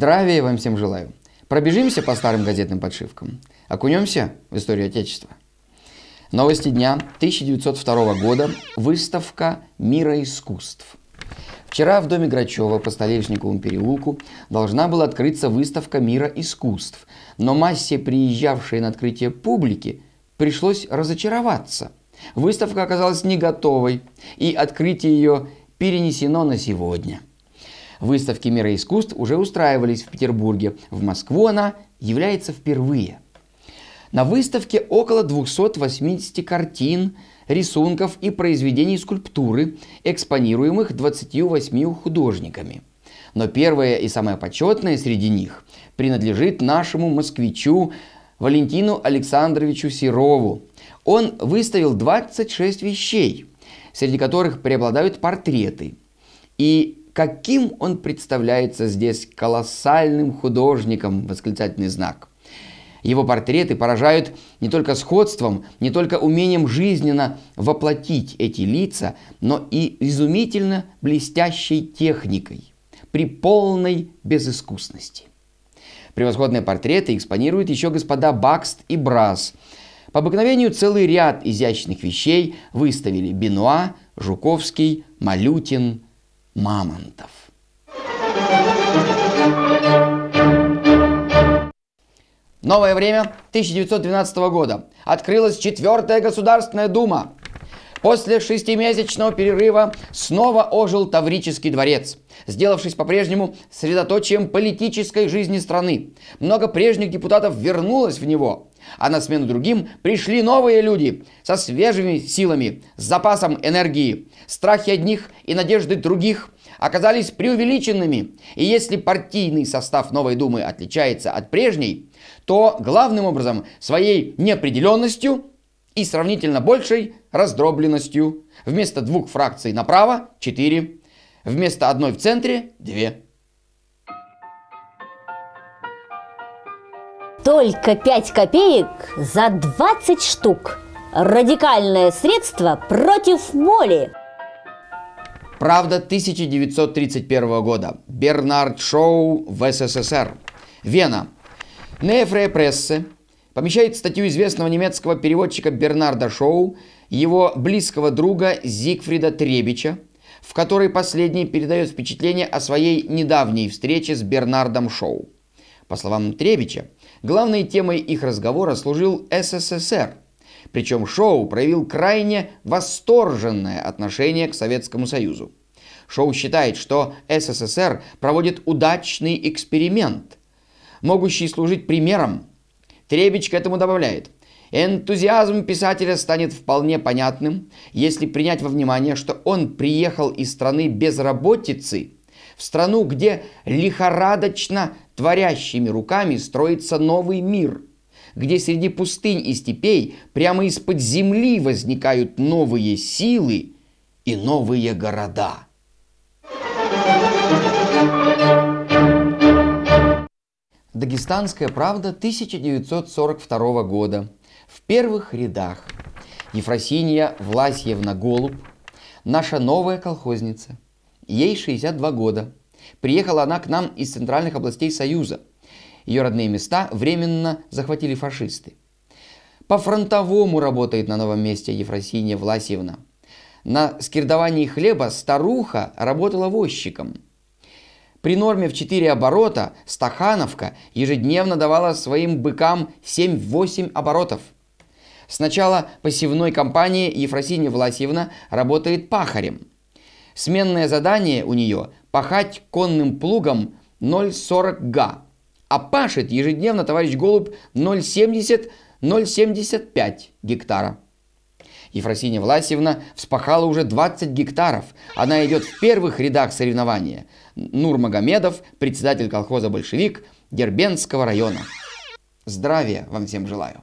Здравия вам всем желаю. Пробежимся по старым газетным подшивкам. Окунемся в историю Отечества. Новости дня 1902 года. Выставка мира искусств. Вчера в доме Грачева по Столешниковому переулку должна была открыться выставка мира искусств, но массе приезжавшей на открытие публики пришлось разочароваться. Выставка оказалась не готовой, и открытие ее перенесено на сегодня – Выставки мира искусств уже устраивались в Петербурге. В Москву она является впервые. На выставке около 280 картин, рисунков и произведений скульптуры, экспонируемых 28 художниками. Но первое и самое почетное среди них принадлежит нашему москвичу Валентину Александровичу Серову. Он выставил 26 вещей, среди которых преобладают портреты. И каким он представляется здесь колоссальным художником, восклицательный знак. Его портреты поражают не только сходством, не только умением жизненно воплотить эти лица, но и изумительно блестящей техникой при полной безыскусности. Превосходные портреты экспонируют еще господа Бакст и Брас. По обыкновению целый ряд изящных вещей выставили Бенуа, Жуковский, Малютин, мамонтов. Новое время 1912 года. Открылась Четвертая Государственная Дума. После шестимесячного перерыва снова ожил Таврический дворец, сделавшись по-прежнему средоточием политической жизни страны. Много прежних депутатов вернулось в него, а на смену другим пришли новые люди со свежими силами, с запасом энергии. Страхи одних и надежды других оказались преувеличенными, и если партийный состав Новой Думы отличается от прежней, то главным образом своей неопределенностью – и сравнительно большей раздробленностью. Вместо двух фракций направо – четыре, вместо одной в центре – две. Только 5 копеек за 20 штук. Радикальное средство против моли. Правда 1931 года. Бернард Шоу в СССР. Вена. Нефре прессе помещает статью известного немецкого переводчика Бернарда Шоу, его близкого друга Зигфрида Требича, в которой последний передает впечатление о своей недавней встрече с Бернардом Шоу. По словам Требича, главной темой их разговора служил СССР, причем Шоу проявил крайне восторженное отношение к Советскому Союзу. Шоу считает, что СССР проводит удачный эксперимент, могущий служить примером Требич к этому добавляет. Энтузиазм писателя станет вполне понятным, если принять во внимание, что он приехал из страны безработицы в страну, где лихорадочно творящими руками строится новый мир, где среди пустынь и степей прямо из-под земли возникают новые силы и новые города – Дагестанская правда 1942 года. В первых рядах Ефросинья Власьевна Голуб, наша новая колхозница. Ей 62 года. Приехала она к нам из центральных областей Союза. Ее родные места временно захватили фашисты. По фронтовому работает на новом месте Ефросинья Власьевна. На скирдовании хлеба старуха работала возчиком – при норме в 4 оборота Стахановка ежедневно давала своим быкам 7-8 оборотов. С начала посевной кампании Ефросинья Власьевна работает пахарем. Сменное задание у нее – пахать конным плугом 0,40 га. А пашет ежедневно товарищ Голуб 0,70-0,75 гектара. Ефросиния Власьевна вспахала уже 20 гектаров. Она идет в первых рядах соревнования. Нур Магомедов, председатель колхоза «Большевик» Дербенского района. Здравия вам всем желаю.